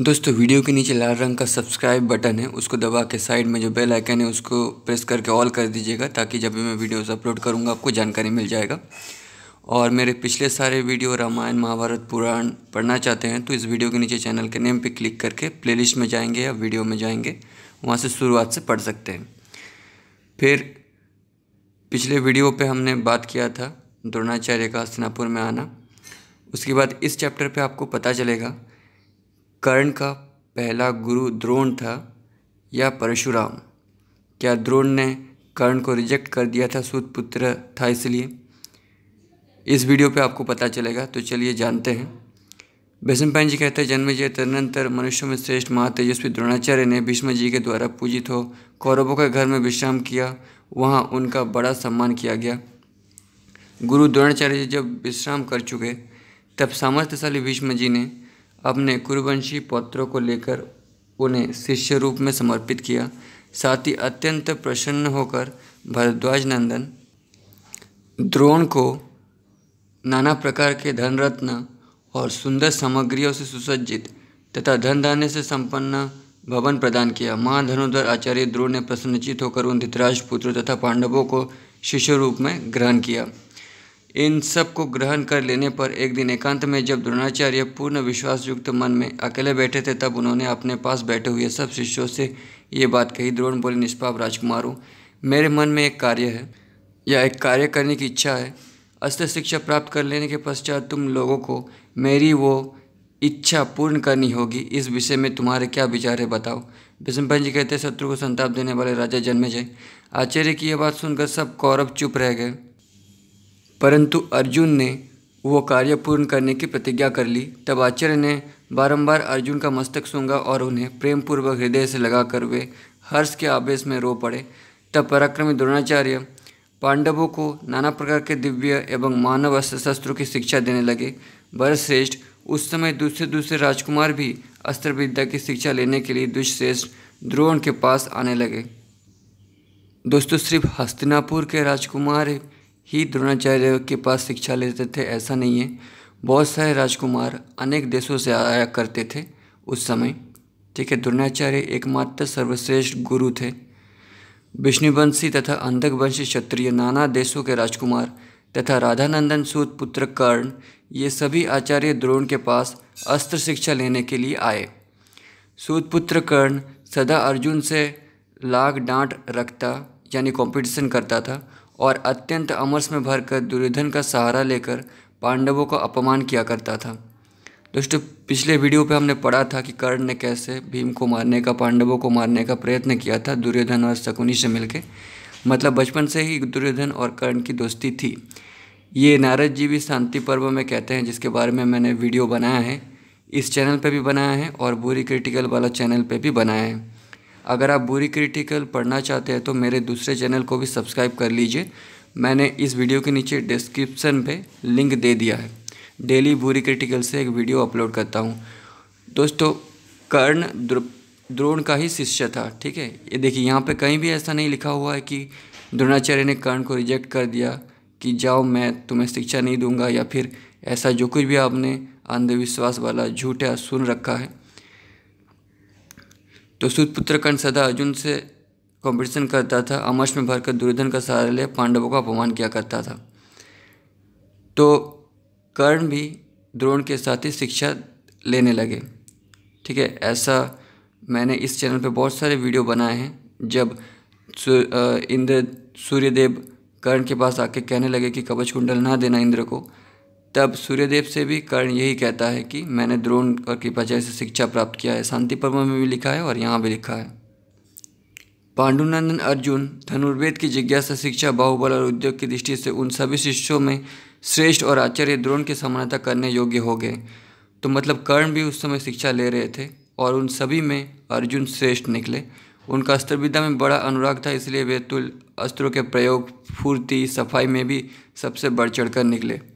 दोस्तों वीडियो के नीचे लाल रंग का सब्सक्राइब बटन है उसको दबा के साइड में जो बेल आइकन है उसको प्रेस करके ऑल कर दीजिएगा ताकि जब भी मैं वीडियोस अपलोड करूँगा आपको जानकारी मिल जाएगा और मेरे पिछले सारे वीडियो रामायण महाभारत पुराण पढ़ना चाहते हैं तो इस वीडियो के नीचे चैनल के नेम पर क्लिक करके प्ले में जाएंगे या वीडियो में जाएंगे वहाँ से शुरुआत से पढ़ सकते हैं फिर पिछले वीडियो पर हमने बात किया था द्रोणाचार्य का हस्तिनापुर में आना उसके बाद इस चैप्टर पर आपको पता चलेगा कर्ण का पहला गुरु द्रोण था या परशुराम क्या द्रोण ने कर्ण को रिजेक्ट कर दिया था सूत पुत्र था इसलिए इस वीडियो पे आपको पता चलेगा तो चलिए जानते हैं बैसमपैन जी कहते हैं जन्म जय तदनंतर मनुष्य में श्रेष्ठ महा तेजस्वी द्रोणाचार्य ने भीष्म जी के द्वारा पूजित हो कौरवों के घर में विश्राम किया वहाँ उनका बड़ा सम्मान किया गया गुरु द्रोणाचार्य जी जब विश्राम कर चुके तब सामर्थ्यशाली भीष्म जी ने अपने कुरुवंशी पौत्रों को लेकर उन्हें शिष्य रूप में समर्पित किया साथ ही अत्यंत प्रसन्न होकर भरद्वाज नंदन द्रोण को नाना प्रकार के धनरत्न और सुंदर सामग्रियों से सुसज्जित तथा धन धान्य से संपन्न भवन प्रदान किया माँ धनुधर आचार्य द्रोण ने प्रसन्नचित होकर उन धृतराज पुत्र तथा पांडवों को शिष्य रूप में ग्रहण किया इन सब को ग्रहण कर लेने पर एक दिन एकांत में जब द्रोणाचार्य पूर्ण विश्वास युक्त मन में अकेले बैठे थे तब उन्होंने अपने पास बैठे हुए सब शिष्यों से ये बात कही द्रोण बोले निष्पाप राजकुमारों मेरे मन में एक कार्य है या एक कार्य करने की इच्छा है अस्त शिक्षा प्राप्त कर लेने के पश्चात तुम लोगों को मेरी वो इच्छा पूर्ण करनी होगी इस विषय में तुम्हारे क्या विचार है बताओ बिशंपन जी कहते शत्रु को संताप देने वाले राजा जन्मे जय आचार्य की यह बात सुनकर सब कौरव चुप रह गए परंतु अर्जुन ने वो कार्य पूर्ण करने की प्रतिज्ञा कर ली तब आचार्य ने बारंबार अर्जुन का मस्तक सूंघा और उन्हें प्रेमपूर्वक हृदय से लगाकर वे हर्ष के आवेश में रो पड़े तब पराक्रमी द्रोणाचार्य पांडवों को नाना प्रकार के दिव्य एवं मानव अस्त्र शस्त्रों की शिक्षा देने लगे श्रेष्ठ उस समय दूसरे दूसरे राजकुमार भी अस्त्र विद्या की शिक्षा लेने के लिए दुष्श्रेष्ठ द्रोण के पास आने लगे दोस्तों सिर्फ हस्तिनापुर के राजकुमार ही द्रोणाचार्य के पास शिक्षा लेते थे ऐसा नहीं है बहुत सारे राजकुमार अनेक देशों से आया करते थे उस समय ठीक है द्रोणाचार्य एकमात्र सर्वश्रेष्ठ गुरु थे विष्णुवंशी तथा अंधकवंशी क्षत्रिय नाना देशों के राजकुमार तथा राधानंदन सूत पुत्र कर्ण ये सभी आचार्य द्रोण के पास अस्त्र शिक्षा लेने के लिए आए सूदपुत्र कर्ण सदा अर्जुन से लाग डांट रखता यानी कंपटीशन करता था और अत्यंत अमरस में भरकर दुर्योधन का सहारा लेकर पांडवों का अपमान किया करता था दोस्तों पिछले वीडियो पे हमने पढ़ा था कि कर्ण ने कैसे भीम को मारने का पांडवों को मारने का प्रयत्न किया था दुर्योधन और शकुनी से मिलकर मतलब बचपन से ही दुर्योधन और कर्ण की दोस्ती थी ये नारद जी भी शांति पर्व में कहते हैं जिसके बारे में मैंने वीडियो बनाया है इस चैनल पर भी बनाया है और बुरी क्रिटिकल वाला चैनल पर भी बनाया है अगर आप बुरी क्रिटिकल पढ़ना चाहते हैं तो मेरे दूसरे चैनल को भी सब्सक्राइब कर लीजिए मैंने इस वीडियो के नीचे डिस्क्रिप्सन पे लिंक दे दिया है डेली बुरी क्रिटिकल से एक वीडियो अपलोड करता हूँ दोस्तों कर्ण द्रोण का ही शिष्य था ठीक है ये देखिए यहाँ पे कहीं भी ऐसा नहीं लिखा हुआ है कि द्रोणाचार्य ने कर्ण को रिजेक्ट कर दिया कि जाओ मैं तुम्हें शिक्षा नहीं दूंगा या फिर ऐसा जो कुछ भी आपने अंधविश्वास वाला झूठा सुन रखा है तो सुतपुत्र कर्ण सदा अर्जुन से कंपटीशन करता था अमर्श में भरकर दुर्योधन का सहारा ले पांडवों का अपमान किया करता था तो कर्ण भी द्रोण के साथ ही शिक्षा लेने लगे ठीक है ऐसा मैंने इस चैनल पे बहुत सारे वीडियो बनाए हैं जब इंद्र सूर्यदेव कर्ण के पास आके कहने लगे कि कवच कुंडल ना देना इंद्र को तब सूर्यदेव से भी कर्ण यही कहता है कि मैंने द्रोण और कृपा से शिक्षा प्राप्त किया है शांति पर्व में भी लिखा है और यहाँ भी लिखा है पांडुनंदन अर्जुन धनुर्वेद की जिज्ञासा शिक्षा बाहुबल और उद्योग की दृष्टि से उन सभी शिष्यों में श्रेष्ठ और आचार्य द्रोण की समानता करने योग्य हो गए तो मतलब कर्ण भी उस समय शिक्षा ले रहे थे और उन सभी में अर्जुन श्रेष्ठ निकले उनका अस्त्र विद्या में बड़ा अनुराग था इसलिए वे तुल अस्त्रों के प्रयोग फूर्ति सफाई में भी सबसे बढ़ चढ़ कर निकले